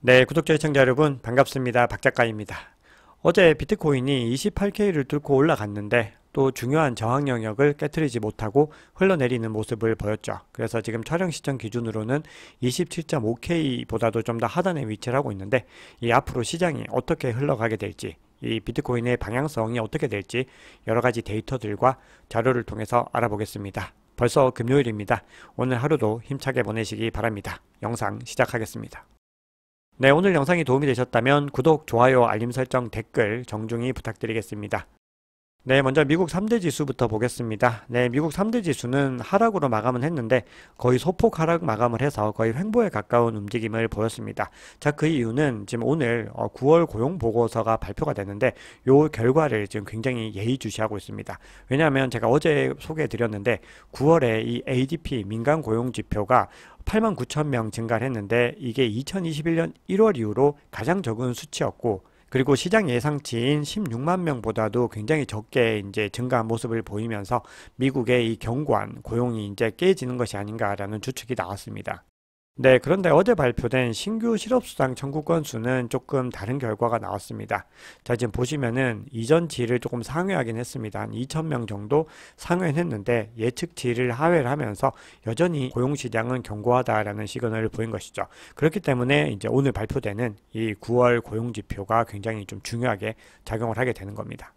네, 구독자 시청자 여러분 반갑습니다. 박 작가입니다. 어제 비트코인이 28K를 뚫고 올라갔는데 또 중요한 저항 영역을 깨뜨리지 못하고 흘러내리는 모습을 보였죠. 그래서 지금 촬영 시점 기준으로는 27.5K보다도 좀 더 하단에 위치를 하고 있는데 이 앞으로 시장이 어떻게 흘러가게 될지 이 비트코인의 방향성이 어떻게 될지 여러 가지 데이터들과 자료를 통해서 알아보겠습니다. 벌써 금요일입니다. 오늘 하루도 힘차게 보내시기 바랍니다. 영상 시작하겠습니다. 네, 오늘 영상이 도움이 되셨다면 구독, 좋아요, 알림 설정, 댓글 정중히 부탁드리겠습니다. 네, 먼저 미국 3대 지수부터 보겠습니다. 네, 미국 3대 지수는 하락으로 마감을 했는데 거의 소폭 하락 마감을 해서 거의 횡보에 가까운 움직임을 보였습니다. 자, 그 이유는 지금 오늘 9월 어, 고용 보고서가 발표가 되는데 요 결과를 지금 굉장히 예의주시하고 있습니다. 왜냐하면 제가 어제 소개해 드렸는데 9월에 이 ADP 민간 고용 지표가 8만 9천 명 증가를 했는데 이게 2021년 1월 이후로 가장 적은 수치였고 그리고 시장 예상치인 16만 명보다도 굉장히 적게 이제 증가한 모습을 보이면서 미국의 이 경관 고용이 이제 깨지는 것이 아닌가라는 추측이 나왔습니다. 네, 그런데 어제 발표된 신규 실업수당 청구 건수는 조금 다른 결과가 나왔습니다. 자, 지금 보시면은 이전치를 조금 상회하긴 했습니다. 한2천명 정도 상회했는데 예측치를 하회를 하면서 여전히 고용시장은 견고하다라는 시그널을 보인 것이죠. 그렇기 때문에 이제 오늘 발표되는 이 9월 고용지표가 굉장히 좀 중요하게 작용을 하게 되는 겁니다.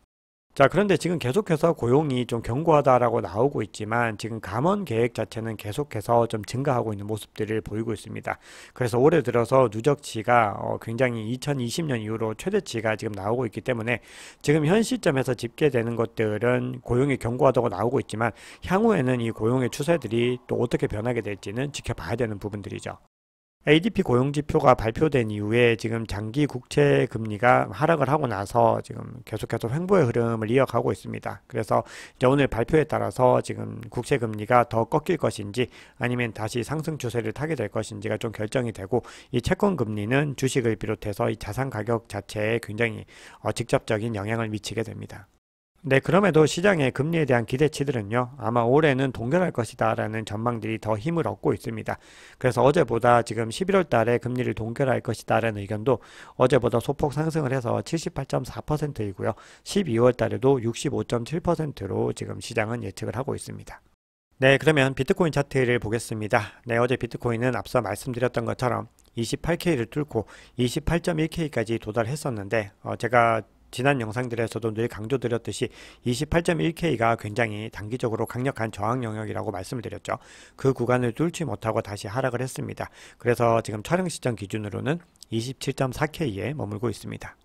자 그런데 지금 계속해서 고용이 좀 견고하다라고 나오고 있지만 지금 감원 계획 자체는 계속해서 좀 증가하고 있는 모습들을 보이고 있습니다. 그래서 올해 들어서 누적치가 어, 굉장히 2020년 이후로 최대치가 지금 나오고 있기 때문에 지금 현 시점에서 집계되는 것들은 고용이 견고하다고 나오고 있지만 향후에는 이 고용의 추세들이 또 어떻게 변하게 될지는 지켜봐야 되는 부분들이죠. ADP 고용 지표가 발표된 이후에 지금 장기 국채 금리가 하락을 하고 나서 지금 계속해서 횡보의 흐름을 이어가고 있습니다. 그래서 이제 오늘 발표에 따라서 지금 국채 금리가 더 꺾일 것인지 아니면 다시 상승 추세를 타게 될 것인지가 좀 결정이 되고 이 채권 금리는 주식을 비롯해서 이 자산 가격 자체에 굉장히 어, 직접적인 영향을 미치게 됩니다. 네, 그럼에도 시장의 금리에 대한 기대치들은요, 아마 올해는 동결할 것이다 라는 전망들이 더 힘을 얻고 있습니다. 그래서 어제보다 지금 11월 달에 금리를 동결할 것이다 라는 의견도 어제보다 소폭 상승을 해서 78.4%이고요, 12월 달에도 65.7%로 지금 시장은 예측을 하고 있습니다. 네, 그러면 비트코인 차트를 보겠습니다. 네, 어제 비트코인은 앞서 말씀드렸던 것처럼 28K를 뚫고 28.1K까지 도달했었는데, 어, 제가 지난 영상들에서도 늘 강조드렸듯이 28.1K가 굉장히 단기적으로 강력한 저항 영역이라고 말씀을 드렸죠. 그 구간을 뚫지 못하고 다시 하락을 했습니다. 그래서 지금 촬영 시점 기준으로는 27.4K에 머물고 있습니다.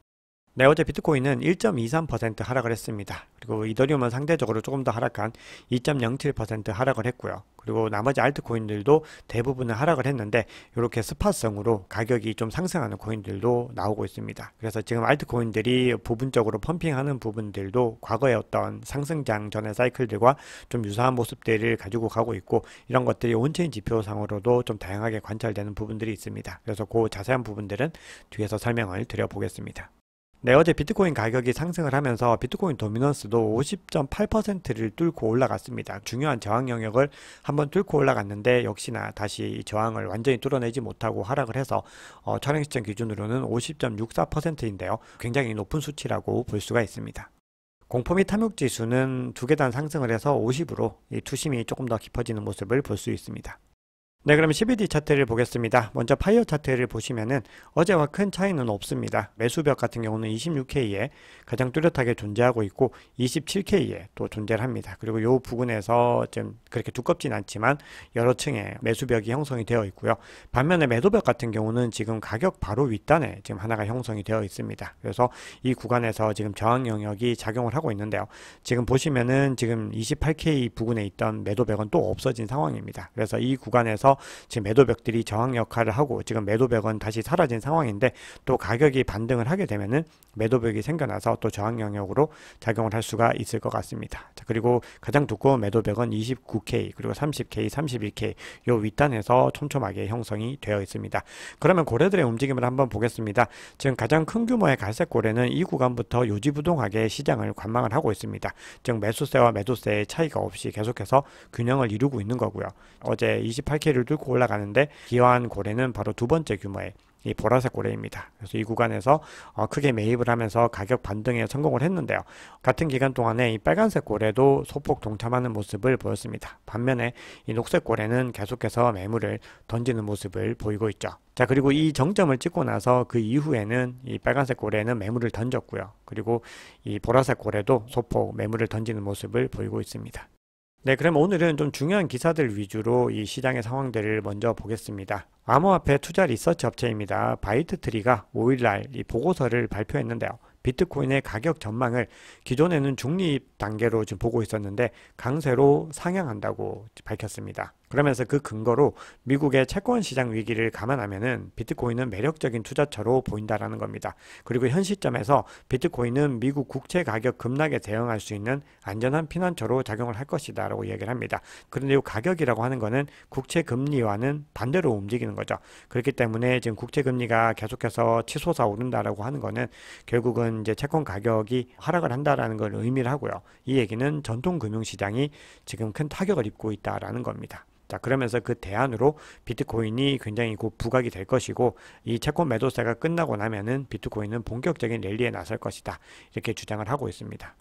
네, 어제 비트코인은 1.23% 하락을 했습니다. 그리고 이더리움은 상대적으로 조금 더 하락한 2.07% 하락을 했고요. 그리고 나머지 알트코인들도 대부분은 하락을 했는데 이렇게 스팟성으로 가격이 좀 상승하는 코인들도 나오고 있습니다. 그래서 지금 알트코인들이 부분적으로 펌핑하는 부분들도 과거의 어떤 상승장 전의 사이클들과 좀 유사한 모습들을 가지고 가고 있고 이런 것들이 온체인 지표상으로도 좀 다양하게 관찰되는 부분들이 있습니다. 그래서 그 자세한 부분들은 뒤에서 설명을 드려보겠습니다. 네, 어제 비트코인 가격이 상승을 하면서 비트코인 도미넌스도 50.8%를 뚫고 올라갔습니다. 중요한 저항 영역을 한번 뚫고 올라갔는데 역시나 다시 저항을 완전히 뚫어내지 못하고 하락을 해서 어, 촬영 시점 기준으로는 50.64%인데요. 굉장히 높은 수치라고 볼 수가 있습니다. 공포 및 탐욕 지수는 두 계단 상승을 해서 50으로 이 투심이 조금 더 깊어지는 모습을 볼 수 있습니다. 네, 그럼 12D 차트를 보겠습니다. 먼저 파이어 차트를 보시면은 어제와 큰 차이는 없습니다. 매수벽 같은 경우는 26K에 가장 뚜렷하게 존재하고 있고 27K에 또 존재를 합니다. 그리고 요 부근에서 좀 그렇게 두껍진 않지만 여러 층에 매수벽이 형성이 되어 있고요. 반면에 매도벽 같은 경우는 지금 가격 바로 윗단에 지금 하나가 형성이 되어 있습니다. 그래서 이 구간에서 지금 저항 영역이 작용을 하고 있는데요. 지금 보시면은 지금 28K 부근에 있던 매도벽은 또 없어진 상황입니다. 그래서 이 구간에서 지금 매도벽들이 저항 역할을 하고 지금 매도벽은 다시 사라진 상황인데 또 가격이 반등을 하게 되면은 매도벽이 생겨나서 또 저항 영역으로 작용을 할 수가 있을 것 같습니다. 그리고 가장 두꺼운 매도벽은 29K 그리고 30K, 31K 요 윗단에서 촘촘하게 형성이 되어 있습니다. 그러면 고래들의 움직임을 한번 보겠습니다. 지금 가장 큰 규모의 갈색 고래는 이 구간부터 요지부동하게 시장을 관망을 하고 있습니다. 즉 매수세와 매도세의 차이가 없이 계속해서 균형을 이루고 있는 거고요. 어제 28K를 뚫고 올라가는데 기여한 고래는 바로 두 번째 규모의 이 보라색 고래입니다. 그래서 이 구간에서 어, 크게 매입을 하면서 가격 반등에 성공을 했는데요. 같은 기간 동안에 이 빨간색 고래도 소폭 동참하는 모습을 보였습니다. 반면에 이 녹색 고래는 계속해서 매물을 던지는 모습을 보이고 있죠. 자 그리고 이 정점을 찍고 나서 그 이후에는 이 빨간색 고래는 매물을 던졌고요. 그리고 이 보라색 고래도 소폭 매물을 던지는 모습을 보이고 있습니다. 네, 그럼 오늘은 좀 중요한 기사들 위주로 이 시장의 상황들을 먼저 보겠습니다. 암호화폐 투자 리서치 업체입니다. 바이트트리가 5일날 이 보고서를 발표했는데요. 비트코인의 가격 전망을 기존에는 중립 단계로 지금 보고 있었는데 강세로 상향한다고 밝혔습니다. 그러면서 그 근거로 미국의 채권 시장 위기를 감안하면은 비트코인은 매력적인 투자처로 보인다라는 겁니다. 그리고 현 시점에서 비트코인은 미국 국채 가격 급락에 대응할 수 있는 안전한 피난처로 작용을 할 것이다라고 이야기를 합니다. 그런데 이 가격이라고 하는 거는 국채 금리와는 반대로 움직이는 거죠. 그렇기 때문에 지금 국채 금리가 계속해서 치솟아 오른다라고 하는 거는 결국은 이제 채권 가격이 하락을 한다라는 걸 의미를 하고요. 이 얘기는 전통 금융시장이 지금 큰 타격을 입고 있다라는 겁니다. 자 그러면서 그 대안으로 비트코인이 굉장히 곧 부각이 될 것이고 이 채권 매도세가 끝나고 나면은 비트코인은 본격적인 랠리에 나설 것이다 이렇게 주장을 하고 있습니다.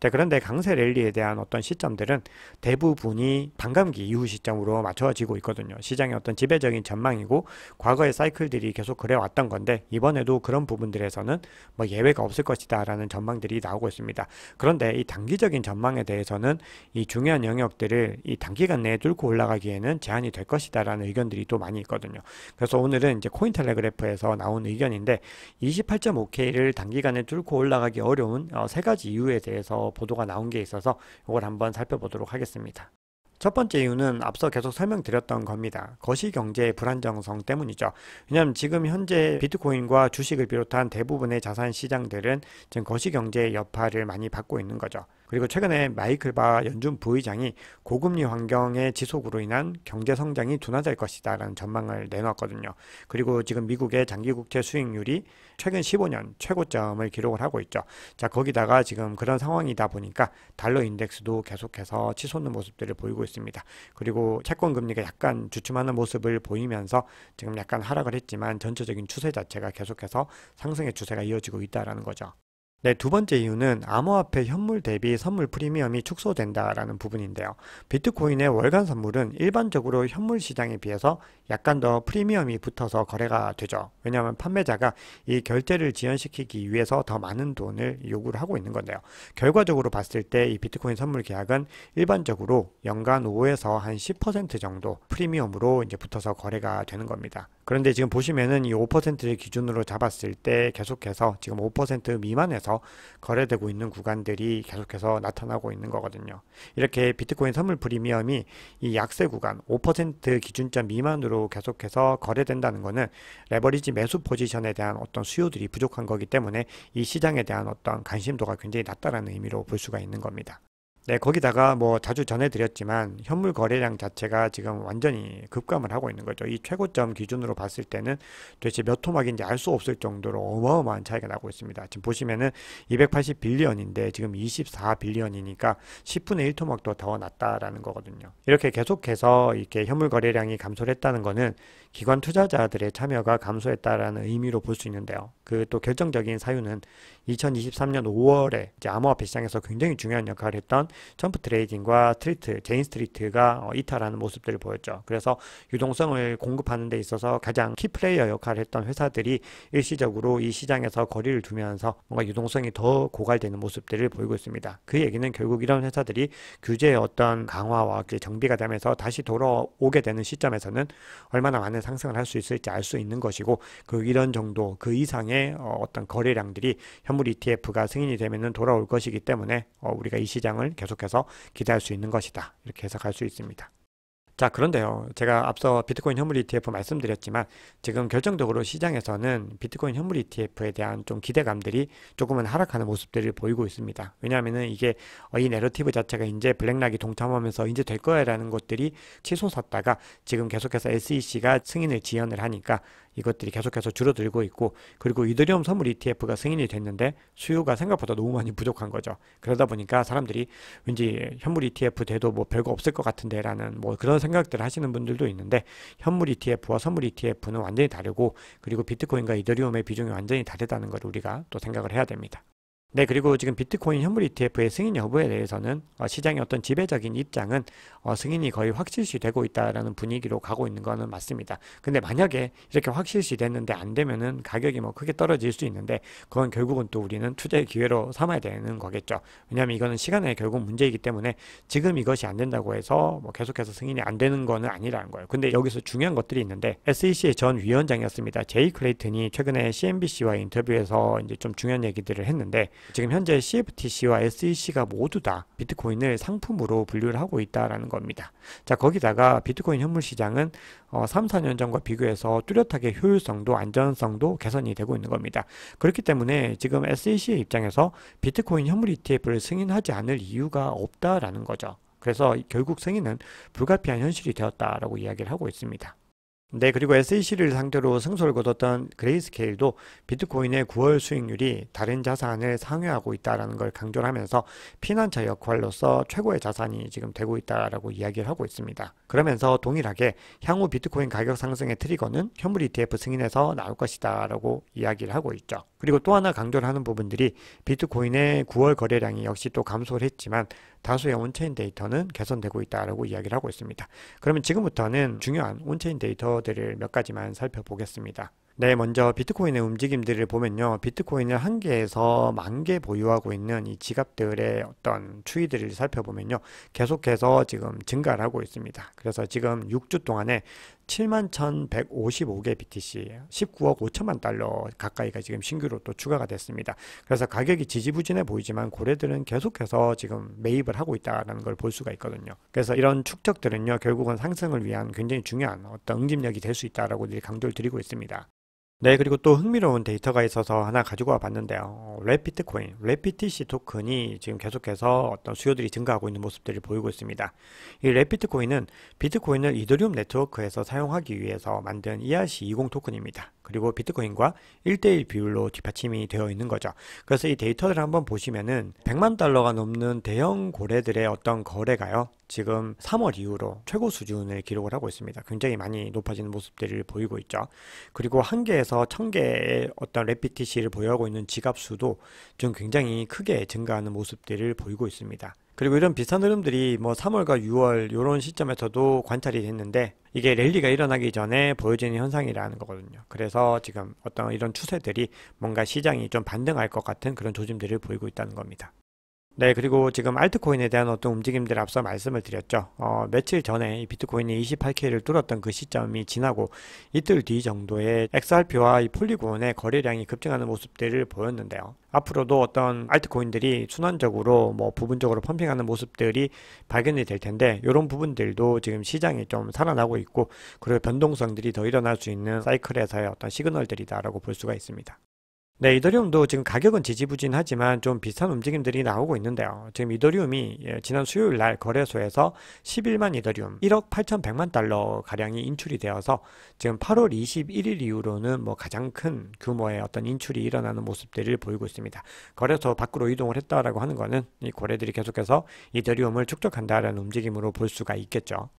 네, 그런데 강세 랠리에 대한 어떤 시점들은 대부분이 반감기 이후 시점으로 맞춰지고 있거든요. 시장의 어떤 지배적인 전망이고 과거의 사이클들이 계속 그래왔던 건데 이번에도 그런 부분들에서는 뭐 예외가 없을 것이다 라는 전망들이 나오고 있습니다. 그런데 이 단기적인 전망에 대해서는 이 중요한 영역들을 이 단기간 내에 뚫고 올라가기에는 제한이 될 것이다 라는 의견들이 또 많이 있거든요. 그래서 오늘은 이제 코인텔레그래프에서 나온 의견인데 28.5K를 단기간에 뚫고 올라가기 어려운 어, 세 가지 이유에 대해서 보도가 나온 게 있어서 이걸 한번 살펴보도록 하겠습니다. 첫 번째 이유는 앞서 계속 설명드렸던 겁니다. 거시 경제의 불안정성 때문이죠. 왜냐하면 지금 현재 비트코인과 주식을 비롯한 대부분의 자산 시장들은 지금 거시 경제의 여파를 많이 받고 있는 거죠. 그리고 최근에 마이클 바 연준 부의장이 고금리 환경의 지속으로 인한 경제 성장이 둔화될 것이다 라는 전망을 내놓았거든요 그리고 지금 미국의 장기국채 수익률이 최근 15년 최고점을 기록을 하고 있죠. 자, 거기다가 지금 그런 상황이다 보니까 달러 인덱스도 계속해서 치솟는 모습들을 보이고 있습니다. 그리고 채권 금리가 약간 주춤하는 모습을 보이면서 지금 약간 하락을 했지만 전체적인 추세 자체가 계속해서 상승의 추세가 이어지고 있다라는 거죠. 네, 두 번째 이유는 암호화폐 현물 대비 선물 프리미엄이 축소된다라는 부분인데요. 비트코인의 월간 선물은 일반적으로 현물 시장에 비해서 약간 더 프리미엄이 붙어서 거래가 되죠. 왜냐하면 판매자가 이 결제를 지연시키기 위해서 더 많은 돈을 요구를 하고 있는 건데요. 결과적으로 봤을 때 이 비트코인 선물 계약은 일반적으로 연간 5에서 한 10% 정도 프리미엄으로 이제 붙어서 거래가 되는 겁니다. 그런데 지금 보시면은 이 5%를 기준으로 잡았을 때 계속해서 지금 5% 미만에서 통해서 거래되고 있는 구간들이 계속해서 나타나고 있는 거거든요. 이렇게 비트코인 선물 프리미엄이 이 약세 구간 5% 기준점 미만으로 계속해서 거래된다는 거는 레버리지 매수 포지션에 대한 어떤 수요들이 부족한 거기 때문에 이 시장에 대한 어떤 관심도가 굉장히 낮다라는 의미로 볼 수가 있는 겁니다. 네, 거기다가 뭐 자주 전해드렸지만 현물 거래량 자체가 지금 완전히 급감을 하고 있는 거죠. 이 최고점 기준으로 봤을 때는 도대체 몇 토막인지 알 수 없을 정도로 어마어마한 차이가 나고 있습니다. 지금 보시면은 280 빌리언인데 지금 24 빌리언이니까 10분의 1 토막도 더났다라는 거거든요. 이렇게 계속해서 이렇게 현물 거래량이 감소했다는 를 거는 기관 투자자들의 참여가 감소했다라는 의미로 볼 수 있는데요. 그 또 결정적인 사유는 2023년 5월에 암호화폐 시장에서 굉장히 중요한 역할을 했던 점프 트레이딩과 트리트, 제인 스트리트가 어, 이탈하는 모습들을 보였죠. 그래서 유동성을 공급하는 데 있어서 가장 키플레이어 역할을 했던 회사들이 일시적으로 이 시장에서 거리를 두면서 뭔가 유동성이 더 고갈되는 모습들을 보이고 있습니다. 그 얘기는 결국 이런 회사들이 규제의 어떤 강화와 그 정비가 되면서 다시 돌아오게 되는 시점에서는 얼마나 많은 상승을 할 수 있을지 알 수 있는 것이고 그 이런 정도 그 이상의 어, 어떤 거래량들이 현 화물 ETF가 승인이 되면 돌아올 것이기 때문에 어, 우리가 이 시장을 계속해서 기대할 수 있는 것이다. 이렇게 해석할 수 있습니다. 자, 그런데요. 제가 앞서 비트코인 현물 ETF 말씀드렸지만 지금 결정적으로 시장에서는 비트코인 현물 ETF에 대한 좀 기대감들이 조금은 하락하는 모습들을 보이고 있습니다. 왜냐하면 이게 어, 이 내러티브 자체가 이제 블랙락이 동참하면서 이제 될 거야라는 것들이 치솟았다가 지금 계속해서 SEC가 승인을 지연을 하니까 이것들이 계속해서 줄어들고 있고 그리고 이더리움 선물 ETF가 승인이 됐는데 수요가 생각보다 너무 많이 부족한 거죠. 그러다 보니까 사람들이 왠지 현물 ETF 돼도 뭐 별거 없을 것 같은데 라는 뭐 그런 생각들을 하시는 분들도 있는데 현물 ETF와 선물 ETF는 완전히 다르고 그리고 비트코인과 이더리움의 비중이 완전히 다르다는 걸 우리가 또 생각을 해야 됩니다. 네, 그리고 지금 비트코인 현물 ETF의 승인 여부에 대해서는 어, 시장의 어떤 지배적인 입장은 어, 승인이 거의 확실시 되고 있다라는 분위기로 가고 있는 것은 맞습니다. 근데 만약에 이렇게 확실시 됐는데 안 되면은 가격이 뭐 크게 떨어질 수 있는데 그건 결국은 또 우리는 투자의 기회로 삼아야 되는 거겠죠. 왜냐하면 이거는 시간의 결국 문제이기 때문에 지금 이것이 안 된다고 해서 뭐 계속해서 승인이 안 되는 거는 아니라는 거예요. 근데 여기서 중요한 것들이 있는데 SEC의 전 위원장이었습니다. 제이 클레이튼이 최근에 CNBC와 인터뷰에서 이제 좀 중요한 얘기들을 했는데 지금 현재 CFTC와 SEC가 모두 다 비트코인을 상품으로 분류를 하고 있다라는 겁니다. 자 거기다가 비트코인 현물 시장은 어, 3, 4년 전과 비교해서 뚜렷하게 효율성도 안전성도 개선이 되고 있는 겁니다. 그렇기 때문에 지금 SEC의 입장에서 비트코인 현물 ETF를 승인하지 않을 이유가 없다라는 거죠. 그래서 결국 승인은 불가피한 현실이 되었다라고 이야기를 하고 있습니다. 네, 그리고 SEC를 상대로 승소를 거뒀던 그레이스케일도 비트코인의 9월 수익률이 다른 자산을 상회하고 있다라는 걸 강조를 하면서 피난처 역할로서 최고의 자산이 지금 되고 있다라고 이야기를 하고 있습니다. 그러면서 동일하게 향후 비트코인 가격 상승의 트리거는 현물 ETF 승인에서 나올 것이다라고 이야기를 하고 있죠. 그리고 또 하나 강조를 하는 부분들이 비트코인의 9월 거래량이 역시 또 감소를 했지만 다수의 온체인 데이터는 개선되고 있다라고 이야기를 하고 있습니다. 그러면 지금부터는 중요한 온체인 데이터들을 몇 가지만 살펴보겠습니다. 네, 먼저 비트코인의 움직임들을 보면요. 비트코인을 한 개에서 만 개 보유하고 있는 이 지갑들의 어떤 추이들을 살펴보면요. 계속해서 지금 증가를 하고 있습니다. 그래서 지금 6주 동안에 7 1,155개 BTC예요. 19억 5천만 달러 가까이가 지금 신규로 또 추가가 됐습니다. 그래서 가격이 지지부진해 보이지만 고래들은 계속해서 지금 매입을 하고 있다는 걸 볼 수가 있거든요. 그래서 이런 축적들은요 결국은 상승을 위한 굉장히 중요한 어떤 응집력이 될 수있다고늘 강조를 드리고 있습니다. 네, 그리고 또 흥미로운 데이터가 있어서 하나 가지고 와 봤는데요. 어, 랩피트코인랩피티시 토큰이 지금 계속해서 어떤 수요들이 증가하고 있는 모습들을 보이고 있습니다. 이랩피트코인은 비트코인을 이더리움 네트워크에서 사용하기 위해서 만든 ERC20 토큰입니다. 그리고 비트코인과 1대1 비율로 뒷받침이 되어 있는 거죠. 그래서 이 데이터를 한번 보시면은 100만 달러가 넘는 대형 고래들의 어떤 거래가요. 지금 3월 이후로 최고 수준을 기록을 하고 있습니다. 굉장히 많이 높아지는 모습들을 보이고 있죠. 그리고 한 개에서 천 개의 어떤 레피티시를 보유하고 있는 지갑 수도 좀 굉장히 크게 증가하는 모습들을 보이고 있습니다. 그리고 이런 비슷한 흐름들이 뭐 3월과 6월 이런 시점에서도 관찰이 됐는데 이게 랠리가 일어나기 전에 보여지는 현상이라는 거거든요. 그래서 지금 어떤 이런 추세들이 뭔가 시장이 좀 반등할 것 같은 그런 조짐들을 보이고 있다는 겁니다. 네, 그리고 지금 알트코인에 대한 어떤 움직임들 앞서 말씀을 드렸죠. 어, 며칠 전에 비트코인이 28K를 뚫었던 그 시점이 지나고 이틀 뒤 정도에 XRP와 이 폴리곤의 거래량이 급증하는 모습들을 보였는데요. 앞으로도 어떤 알트코인들이 순환적으로 뭐 부분적으로 펌핑하는 모습들이 발견이 될 텐데 이런 부분들도 지금 시장이 좀 살아나고 있고 그리고 변동성들이 더 일어날 수 있는 사이클에서의 어떤 시그널들이다라고 볼 수가 있습니다. 네, 이더리움도 지금 가격은 지지부진하지만 좀 비슷한 움직임들이 나오고 있는데요. 지금 이더리움이 예, 지난 수요일 날 거래소에서 11만 이더리움 1억 8,100만 달러 가량이 인출이 되어서 지금 8월 21일 이후로는 뭐 가장 큰 규모의 어떤 인출이 일어나는 모습들을 보이고 있습니다. 거래소 밖으로 이동을 했다라고 하는 거는 이 거래들이 계속해서 이더리움을 축적한다라는 움직임으로 볼 수가 있겠죠.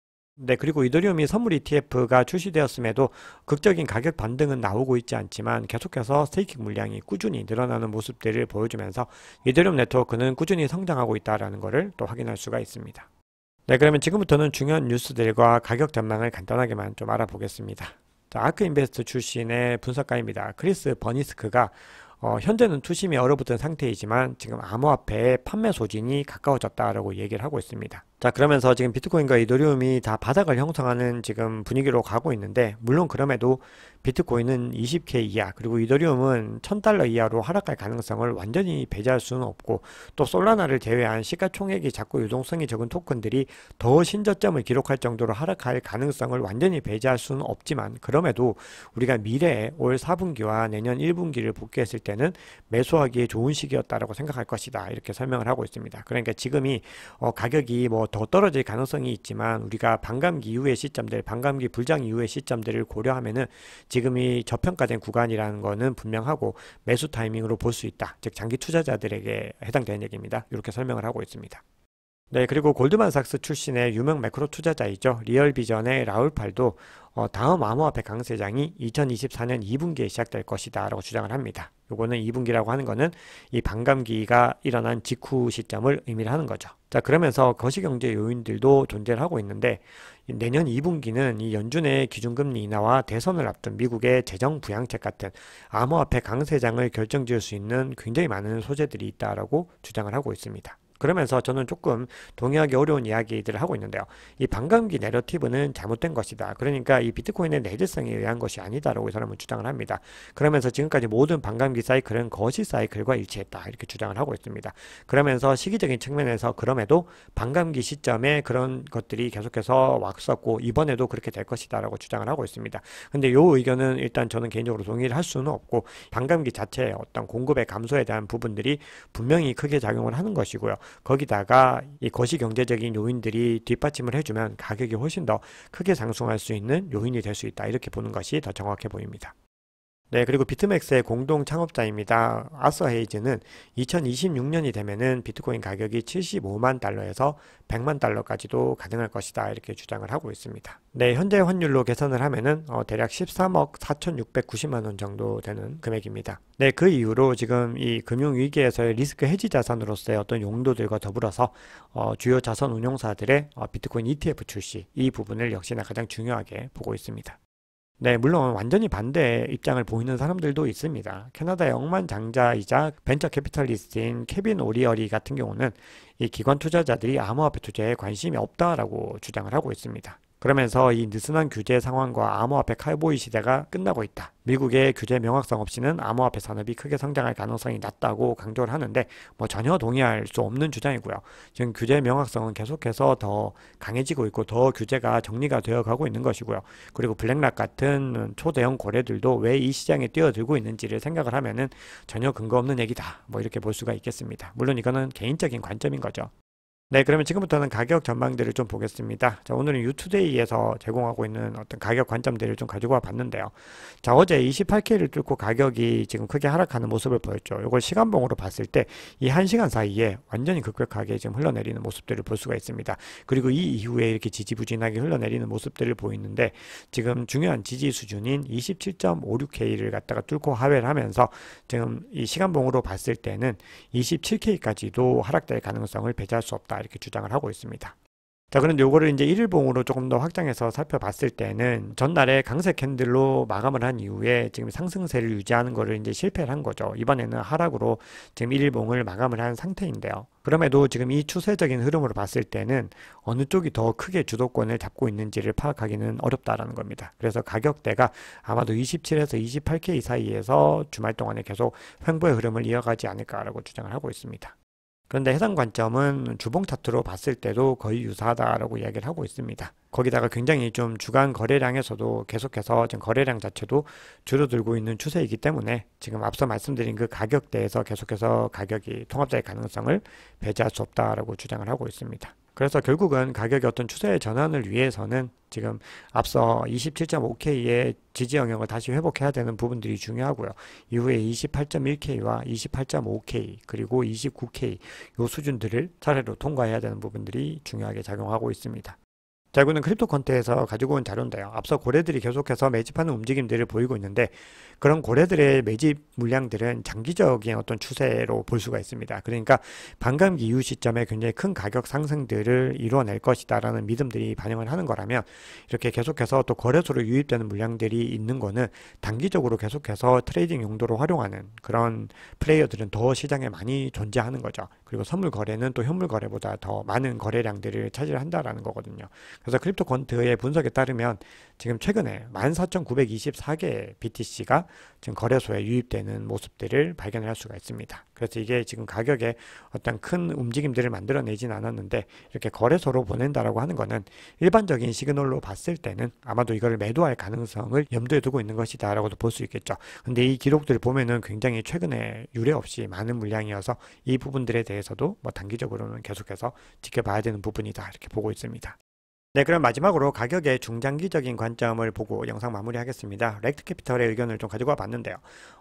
네, 그리고 이더리움이 선물 ETF가 출시되었음에도 극적인 가격 반등은 나오고 있지 않지만 계속해서 스테이킹 물량이 꾸준히 늘어나는 모습들을 보여주면서 이더리움 네트워크는 꾸준히 성장하고 있다라는 것을 또 확인할 수가 있습니다. 네, 그러면 지금부터는 중요한 뉴스들과 가격 전망을 간단하게만 좀 알아보겠습니다. 자, 아크 인베스트 출신의 분석가입니다. 크리스 버니스크가 어, 현재는 투심이 얼어붙은 상태이지만 지금 암호화폐 판매 소진이 가까워졌다라고 얘기를 하고 있습니다. 자 그러면서 지금 비트코인과 이더리움이 다 바닥을 형성하는 지금 분위기로 가고 있는데 물론 그럼에도 비트코인은 20K 이하 그리고 이더리움은 1000달러 이하로 하락할 가능성을 완전히 배제할 수는 없고 또 솔라나를 제외한 시가총액이 작고 유동성이 적은 토큰들이 더 신저점을 기록할 정도로 하락할 가능성을 완전히 배제할 수는 없지만 그럼에도 우리가 미래에 올 4분기와 내년 1분기를 복귀했을 때는 매수하기에 좋은 시기였다라고 생각할 것이다 이렇게 설명을 하고 있습니다. 그러니까 지금이 어 가격이 뭐 더 떨어질 가능성이 있지만 우리가 반감기 이후의 시점들, 반감기 불장 이후의 시점들을 고려하면은 지금 이 저평가된 구간이라는 거는 분명하고 매수 타이밍으로 볼 수 있다. 즉 장기 투자자들에게 해당되는 얘기입니다. 이렇게 설명을 하고 있습니다. 네, 그리고 골드만삭스 출신의 유명 매크로 투자자이죠. 리얼비전의 라울팔도 어, 다음 암호화폐 강세장이 2024년 2분기에 시작될 것이다 라고 주장을 합니다. 요거는 2분기라고 하는 거는 이 반감기가 일어난 직후 시점을 의미를 하는 거죠. 자 그러면서 거시경제 요인들도 존재를 하고 있는데 내년 2분기는 이 연준의 기준금리 인하와 대선을 앞둔 미국의 재정 부양책 같은 암호화폐 강세장을 결정지을 수 있는 굉장히 많은 소재들이 있다라고 주장을 하고 있습니다. 그러면서 저는 조금 동의하기 어려운 이야기들을 하고 있는데요. 이 반감기 내러티브는 잘못된 것이다. 그러니까 이 비트코인의 내재성에 의한 것이 아니다라고 이 사람은 주장을 합니다. 그러면서 지금까지 모든 반감기 사이클은 거시 사이클과 일치했다. 이렇게 주장을 하고 있습니다. 그러면서 시기적인 측면에서 그럼에도 반감기 시점에 그런 것들이 계속해서 왔었고 이번에도 그렇게 될 것이다라고 주장을 하고 있습니다. 근데 요 의견은 일단 저는 개인적으로 동의를 할 수는 없고 반감기 자체의 어떤 공급의 감소에 대한 부분들이 분명히 크게 작용을 하는 것이고요. 거기다가 이 거시 경제적인 요인들이 뒷받침을 해주면 가격이 훨씬 더 크게 상승할 수 있는 요인이 될 수 있다. 이렇게 보는 것이 더 정확해 보입니다. 네, 그리고 비트맥스의 공동 창업자입니다. 아서 헤이즈는 2026년이 되면은 비트코인 가격이 75만 달러에서 100만 달러까지도 가능할 것이다. 이렇게 주장을 하고 있습니다. 네, 현재 환율로 계산을 하면은 어, 대략 13억 4,690만 원 정도 되는 금액입니다. 네, 그 이후로 지금 이 금융 위기에서의 리스크 해지 자산으로서의 어떤 용도들과 더불어서 어, 주요 자산 운용사들의 어, 비트코인 ETF 출시 이 부분을 역시나 가장 중요하게 보고 있습니다. 네, 물론 완전히 반대 입장을 보이는 사람들도 있습니다. 캐나다의 만장자이자 벤처 캐피탈리스트인 케빈 오리어리 같은 경우는 이 기관 투자자들이 암호화폐 투자에 관심이 없다라고 주장을 하고 있습니다. 그러면서 이 느슨한 규제 상황과 암호화폐 칼보이 시대가 끝나고 있다. 미국의 규제 명확성 없이는 암호화폐 산업이 크게 성장할 가능성이 낮다고 강조를 하는데 뭐 전혀 동의할 수 없는 주장이고요. 지금 규제 명확성은 계속해서 더 강해지고 있고 더 규제가 정리가 되어 가고 있는 것이고요. 그리고 블랙락 같은 초대형 거래들도 왜 이 시장에 뛰어들고 있는지를 생각을 하면은 전혀 근거 없는 얘기다. 뭐 이렇게 볼 수가 있겠습니다. 물론 이거는 개인적인 관점인 거죠. 네, 그러면 지금부터는 가격 전망들을 좀 보겠습니다. 자, 오늘은 유투데이에서 제공하고 있는 어떤 가격 관점들을 좀 가지고 와 봤는데요. 자, 어제 28K를 뚫고 가격이 지금 크게 하락하는 모습을 보였죠. 이걸 시간봉으로 봤을 때이 한시간 사이에 완전히 급격하게 지금 흘러내리는 모습들을 볼 수가 있습니다. 그리고 이 이후에 이렇게 지지부진하게 흘러내리는 모습들을 보이는데 지금 중요한 지지 수준인 27.56K를 갖다가 뚫고 하회를 하면서 지금 이 시간봉으로 봤을 때는 27K까지도 하락될 가능성을 배제할 수 없다. 이렇게 주장을 하고 있습니다. 자, 그런데 요거를 이제 일봉으로 조금 더 확장해서 살펴봤을 때는 전날에 강세 캔들로 마감을 한 이후에 지금 상승세를 유지하는 거를 이제 실패를 한 거죠. 이번에는 하락으로 지금 일일봉을 마감을 한 상태인데요. 그럼에도 지금 이 추세적인 흐름으로 봤을 때는 어느 쪽이 더 크게 주도권을 잡고 있는지를 파악하기는 어렵다라는 겁니다. 그래서 가격대가 아마도 27에서 28K 사이에서 주말 동안에 계속 횡보의 흐름을 이어가지 않을까라고 주장을 하고 있습니다. 그런데 해당 관점은 주봉 차트로 봤을 때도 거의 유사하다라고 이야기를 하고 있습니다. 거기다가 굉장히 좀 주간 거래량에서도 계속해서 지금 거래량 자체도 줄어들고 있는 추세이기 때문에 지금 앞서 말씀드린 그 가격대에서 계속해서 가격이 통합될 가능성을 배제할 수 없다라고 주장을 하고 있습니다. 그래서 결국은 가격의 어떤 추세의 전환을 위해서는 지금 앞서 27.5K의 지지 영역을 다시 회복해야 되는 부분들이 중요하고요. 이후에 28.1K와 28.5K 그리고 29K 요 수준들을 차례로 통과해야 되는 부분들이 중요하게 작용하고 있습니다. 자구는 크립토컨트에서 가지고 온 자료인데요. 앞서 고래들이 계속해서 매집하는 움직임들을 보이고 있는데 그런 고래들의 매집 물량들은 장기적인 어떤 추세로 볼 수가 있습니다. 그러니까 반감기 이후 시점에 굉장히 큰 가격 상승들을 이루어낼 것이다라는 믿음들이 반영을 하는 거라면 이렇게 계속해서 또 거래소로 유입되는 물량들이 있는 거는 단기적으로 계속해서 트레이딩 용도로 활용하는 그런 플레이어들은 더 시장에 많이 존재하는 거죠. 그리고 선물 거래는 또 현물 거래보다 더 많은 거래량들을 차지한다라는 거거든요. 그래서 크립토 권트의 분석에 따르면 지금 최근에 1 4 9 2 4개 BTC가 지금 거래소에 유입되는 모습들을 발견할 수가 있습니다. 그래서 이게 지금 가격에 어떤 큰 움직임들을 만들어내진 않았는데 이렇게 거래소로 보낸다라고 하는 것은 일반적인 시그널로 봤을 때는 아마도 이걸 매도할 가능성을 염두에 두고 있는 것이다 라고도 볼 수 있겠죠. 근데 이 기록들을 보면은 굉장히 최근에 유례 없이 많은 물량이어서 이 부분들에 대해서도 뭐 단기적으로는 계속해서 지켜봐야 되는 부분이다 이렇게 보고 있습니다. 네, 그럼 마지막으로 가격의 중장기적인 관점을 보고 영상 마무리하겠습니다. 렉트 캐피털의 의견을 좀 가지고 와봤는데요.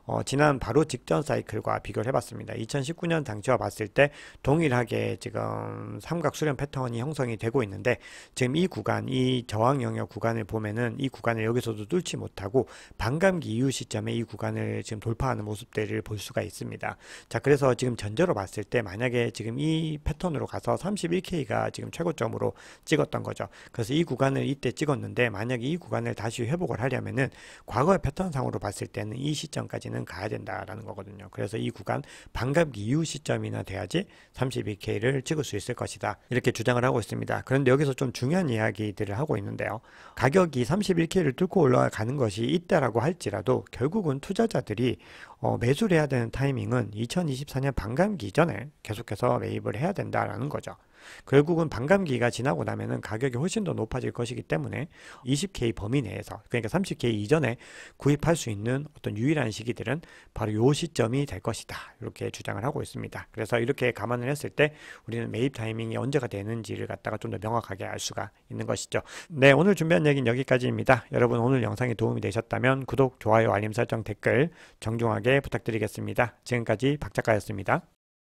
어, 지난 바로 직전 사이클과 비교를 해봤습니다. 2019년 당시와 봤을 때 동일하게 지금 삼각 수렴 패턴이 형성이 되고 있는데 지금 이 구간, 이 저항 영역 구간을 보면은 이 구간을 여기서도 뚫지 못하고 반감기 이후 시점에 이 구간을 지금 돌파하는 모습들을 볼 수가 있습니다. 자, 그래서 지금 전제로 봤을 때 만약에 지금 이 패턴으로 가서 31K가 지금 최고점으로 찍었던 거죠. 그래서 이 구간을 이때 찍었는데 만약에 이 구간을 다시 회복을 하려면은 과거의 패턴상으로 봤을 때는 이 시점까지는 가야 된다라는 거거든요. 그래서 이 구간 반갑 기 이후 시점이나 돼야지 32K를 찍을 수 있을 것이다. 이렇게 주장을 하고 있습니다. 그런데 여기서 좀 중요한 이야기들을 하고 있는데요. 가격이 31K를 뚫고 올라가는 것이 있다라고 할지라도 결국은 투자자들이 어, 매수를 해야 되는 타이밍은 2024년 반감기 전에 계속해서 매입을 해야 된다라는 거죠. 결국은 반감기가 지나고 나면은 가격이 훨씬 더 높아질 것이기 때문에 20K 범위 내에서 그러니까 30K 이전에 구입할 수 있는 어떤 유일한 시기들은 바로 요 시점이 될 것이다. 이렇게 주장을 하고 있습니다. 그래서 이렇게 감안을 했을 때 우리는 매입 타이밍이 언제가 되는지를 갖다가 좀 더 명확하게 알 수가 있는 것이죠. 네, 오늘 준비한 얘기는 여기까지입니다. 여러분 오늘 영상이 도움이 되셨다면 구독, 좋아요, 알림 설정, 댓글 정중하게 부탁드리겠습니다. 지금까지 박작가였습니다.